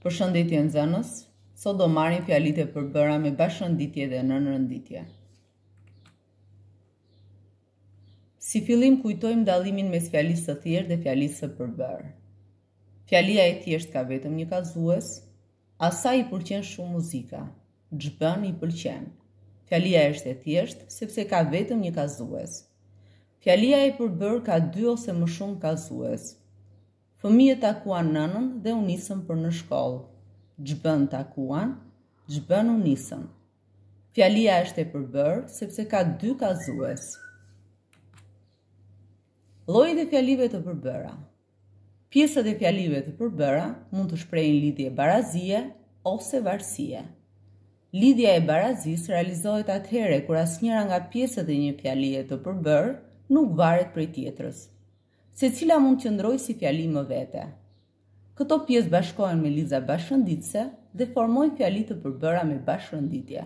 Për shëndetje në zënës, sot do marim fjalit e përbëra me bashënditje dhe në nërënditje. Si fillim kujtojmë dalimin mes fjalisë të thjerë dhe fjalisë të përbërë. Fjalia e thjeshtë ka vetëm një kazues, asa i pëlqen shumë muzika, gjëbën i pëlqen. Fjalia është e thjeshtë sepse ka vetëm një kazues. Fjalia e përbërë ka dy ose më shumë kazues – Fëmijët takuan nënën dhe u nisën për në shkollë. Gjëbën takuan, gjbën u nisën. Fjalia është e përbërë, sepse ka dy kazues. Lojit e fjalive të përbëra Pjesët e fjalive të përbëra mund të shprejnë lidhje barazie ose varsie. Lidhja e barazis realizohet atëhere kur asë njëra nga pjesët e një fjalie të përbërë nuk varet prej tjetërës se cila mund të qëndroj si fjali më vete. Këto pjesë bashkojnë me liza bashkënditse dhe formojnë fjali të përbëra me bashkënditje.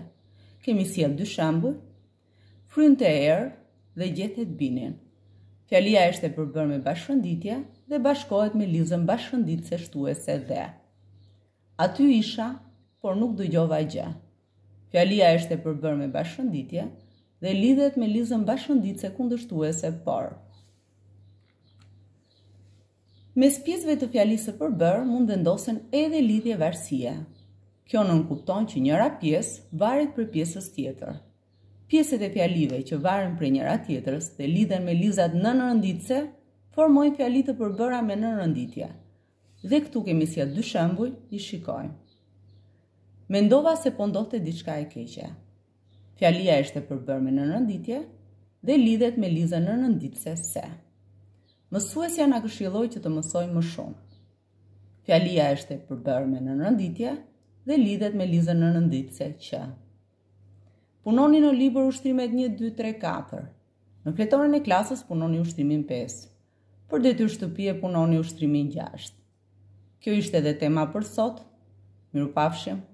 Kemi si e dy shambur, frynë të erë dhe gjethet binin. Fjalia është e përbërë me bashkënditje dhe bashkohet me lizën bashkënditse shtuese dhe. Aty isha, por nuk dëgjova gjë. Fjalia është e përbërë me bashkënditje dhe lidhet me lizën bashkënditse kundështuese por. Mes pjesëve të fjalisë së bërë mund vendosen edhe lidhje varësie. Kjo nënkupton kupton që njëra pjesë varet për pjesës tjetër. Pjesët e fjalive që varen për njëra tjetrës dhe lidhen me lizat në nërënditse, formojnë fjalit të përbëra me nërënditje. Dhe këtu kemi si atë dy shëmbuj, i shikojmë. Mendova se pondote diçka e keqe. Fjalia është e përbër me nërënditje dhe lidhet me lizat në nërënditse se mësuesja na këshilloj që të mësoj më shumë. Fjalia është e përbërë me në nënditje dhe lidhet me lizën në nënditëse që. Punoni në libër ushtrimet 1, 2, 3, 4. Në fletoren e klasës punoni ushtrimin 5. Për detyr shtëpije punoni ushtrimin 6. Kjo ishte edhe tema për sot. Miru pafshim.